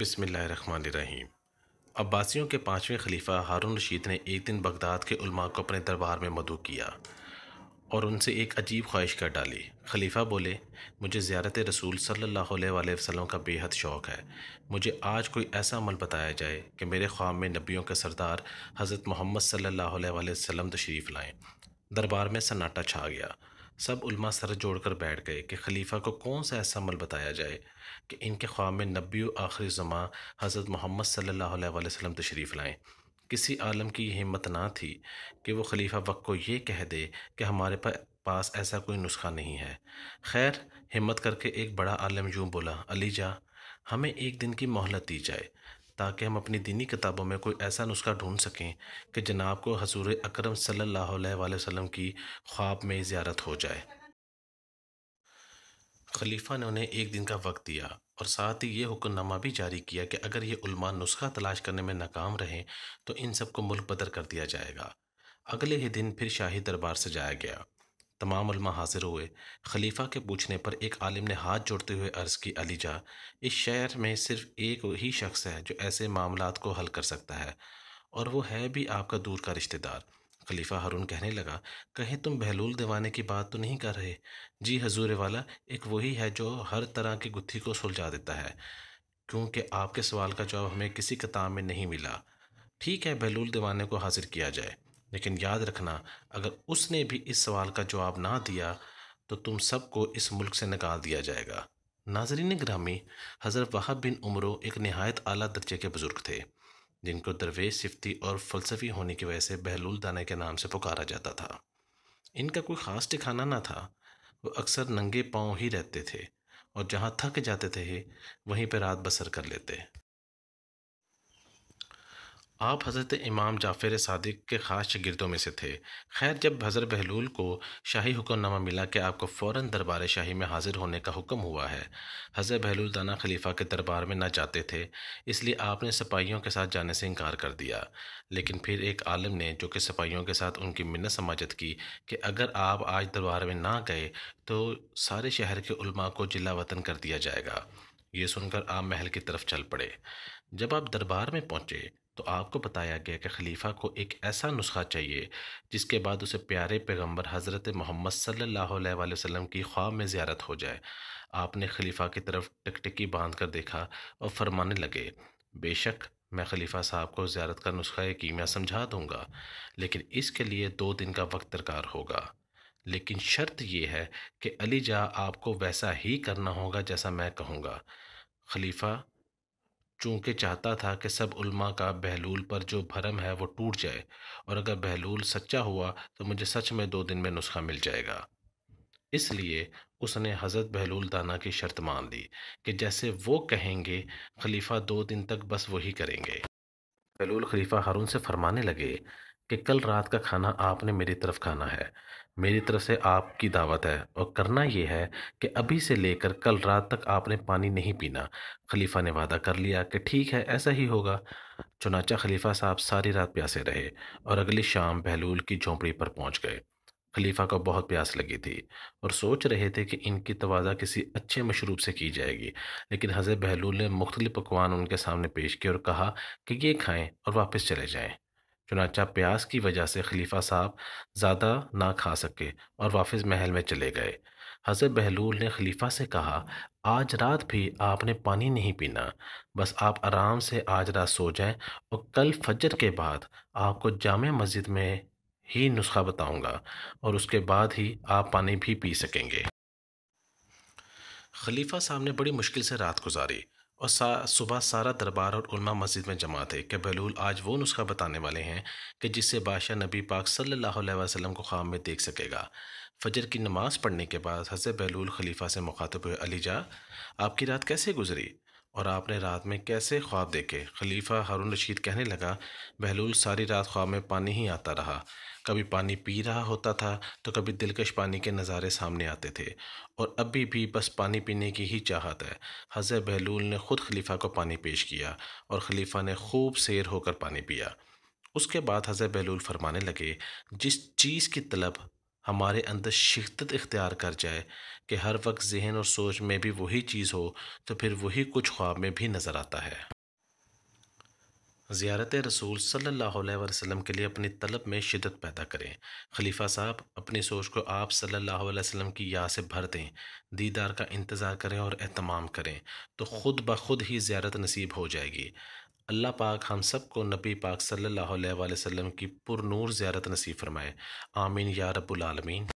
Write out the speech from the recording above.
बसमीम अब्बासियों के पाँचवें खलीफा हारून रशीद ने एक दिन बगदाद के उलमा को अपने दरबार में मधु किया और उनसे एक अजीब ख्वाहिश कर डाली खलीफा बोले मुझे ज़्यारत रसूल सल्ला वसलम का बेहद शौक़ है मुझे आज कोई ऐसा अमल बताया जाए कि मेरे ख्वाब में नबियों के सरदार हज़रत मोहम्मद सल्ला वसलम तशरीफ़ लाएँ दरबार में सन्नाटा छा गया सब उलमा सर जोड़कर बैठ गए कि खलीफा को कौन सा ऐसा अमल बताया जाए कि इनके ख्वाब में नबी आखिरी जुमा हज़रत मोहम्मद सल्लल्लाहु अलैहि वसल्लम तशरीफ़ लाएँ किसी आलम की हिम्मत ना थी कि वो खलीफा वक्त को ये कह दे कि हमारे पास ऐसा कोई नुस्खा नहीं है खैर हिम्मत करके एक बड़ा आलम यूँ बोला अली जा हमें एक दिन की मोहलत दी जाए ताकि हम अपनी दीनी किताबों में कोई ऐसा नुस्खा ढूंढ सकें कि जनाब को हजूर अक्रम सल्लल्लाहु अलैहि वसल्लम की ख्वाब में ज्यारत हो जाए खलीफा ने उन्हें एक दिन का वक्त दिया और साथ ही ये हुक्मनामा भी जारी किया कि अगर ये उलमा नुस्खा तलाश करने में नाकाम रहें तो इन सबको मुल्क बदर कर दिया जाएगा अगले ही दिन फिर शाही दरबार से जाया गया तमाम हाजिर हुए खलीफा के पूछने पर एक आलिम ने हाथ जोड़ते हुए अर्ज़ की अलीजा इस शहर में सिर्फ एक ही शख्स है जो ऐसे मामला को हल कर सकता है और वो है भी आपका दूर का रिश्तेदार खलीफा हारून कहने लगा कहें तुम बहलूल दीवाने की बात तो नहीं कर रहे जी हजूर वाला एक वही है जो हर तरह की गुत्थी को सुलझा देता है क्योंकि आपके सवाल का जवाब हमें किसी किताब में नहीं मिला ठीक है बहलूल दीवाने को हाजिर किया जाए लेकिन याद रखना अगर उसने भी इस सवाल का जवाब ना दिया तो तुम सबको इस मुल्क से निकाल दिया जाएगा नाजरीन ग्रामी हज़रत वहाब बिन उमरों एक नहायत अली दर्जे के बुज़ुर्ग थे जिनको दरवेज़ सिफ्ती और फलसफी होने की वजह से बहलुल दाना के नाम से पुकारा जाता था इनका कोई ख़ास ठिकाना ना था वो अक्सर नंगे पाँव ही रहते थे और जहाँ थक जाते थे वहीं पर रात बसर कर लेते आप हज़रत इमाम जाफ़िर सादिक के ख़ास शगिरदों में से थे खैर जब हज़र बहलूल को शाही हुक्मनामा मिला कि आपको फ़ौर दरबार शाही में हाज़िर होने का हुक्म हुआ है हज़र बहलूल दाना खलीफा के दरबार में ना जाते थे इसलिए आपने सिपाहियों के साथ जाने से इनकार कर दिया लेकिन फिर एक आलम ने जो कि सिपाहियों के साथ उनकी मिन्नत समाजत की कि अगर आप आज दरबार में ना गए तो सारे शहर के उलमा को जिला वतन कर दिया जाएगा ये सुनकर आप महल की तरफ चल पड़े जब आप दरबार में पहुंचे तो आपको बताया गया कि खलीफा को एक ऐसा नुस्खा चाहिए जिसके बाद उसे प्यारे पैगंबर हज़रत मोहम्मद सल्लल्लाहु अलैहि वसल्लम की ख्वाब में ज़्यारत हो जाए आपने खलीफा की तरफ टिकटिकी बांध कर देखा और फरमाने लगे बेशक मैं खलीफा साहब को ज़्यारत का नुस्खा कीमिया समझा दूँगा लेकिन इसके लिए दो दिन का वक्त दरकार होगा लेकिन शर्त यह है कि अली जा आपको वैसा ही करना होगा जैसा मैं कहूँगा खलीफा चूँकि चाहता था कि सब उल्मा का बहलूल पर जो भरम है वो टूट जाए और अगर बहलूल सच्चा हुआ तो मुझे सच में दो दिन में नुस्खा मिल जाएगा इसलिए उसने हज़रत बहलूल दाना की शर्त मान ली कि जैसे वो कहेंगे खलीफा दो दिन तक बस वही करेंगे बहलूल खलीफा हारून से फरमाने लगे कि कल रात का खाना आपने मेरी तरफ खाना है मेरी तरफ से आपकी दावत है और करना यह है कि अभी से लेकर कल रात तक आपने पानी नहीं पीना खलीफा ने वादा कर लिया कि ठीक है ऐसा ही होगा चुनाचा खलीफा साहब सारी रात प्यासे रहे और अगली शाम बहलूल की झोंपड़ी पर पहुंच गए खलीफा को बहुत प्यास लगी थी और सोच रहे थे कि इनकी तवाज़ा किसी अच्छे मशरूब से की जाएगी लेकिन हज़रत बहलूल ने मुख्तलि पकवान उनके सामने पेश किए और कहा कि ये खाएं और वापस चले जाएं चुनाचा प्यास की वजह से खलीफा साहब ज़्यादा ना खा सके और वापस महल में चले गए हज़रत बहलूल ने खलीफा से कहा आज रात भी आपने पानी नहीं पीना बस आप आराम से आज रात सो जाएं और कल फजर के बाद आपको जाम मस्जिद में ही नुस्खा बताऊंगा और उसके बाद ही आप पानी भी पी सकेंगे खलीफा साहब ने बड़ी मुश्किल से रात गुजारी और सा, सुबह सारा दरबार और उलमा मस्जिद में जमा थे कि बहलूल आज वो नुस्खा बताने वाले हैं कि जिससे बादशाह नबी पाक सल्लल्लाहु अलैहि वसल्लम को ख्वाब में देख सकेगा फजर की नमाज़ पढ़ने के बाद हज़रत बहलूल खलीफा से मुखातब हुए अलीजा आपकी रात कैसे गुजरी और आपने रात में कैसे ख्वाब देखे खलीफा हारून रशीद कहने लगा बहलूल सारी रात ख्वाब में पानी ही आता रहा कभी पानी पी रहा होता था तो कभी दिलकश पानी के नज़ारे सामने आते थे और अभी भी बस पानी पीने की ही चाहत है हज़र बहलूल ने ख़ुद खलीफा को पानी पेश किया और खलीफा ने खूब सैर होकर पानी पिया उसके बाद हज़र बहलूल फरमाने लगे जिस चीज़ की तलब हमारे अंदर शिदत इख्तियार कर जाए कि हर वक्त जहन और सोच में भी वही चीज़ हो तो फिर वही कुछ ख्वाब में भी नज़र आता है ज़्यारत रसूल सल्लल्लाहु अलैहि वसल्लम के लिए अपनी तलब में शिदत पैदा करें खलीफा साहब अपनी सोच को आप सल्लल्लाहु अलैहि वसल्लम की या से भर दें दीदार का इंतज़ार करें और अहतमाम करें तो ख़ुद ब खुद ही ज़्यारत नसीब हो जाएगी अल्लाह पाक हम सब को नबी पाक सल्लल्लाहु अलैहि वसल्लम की पुरनूर ज़्यारत नसीब फरमाए आमीन या रब्बुल आलमीन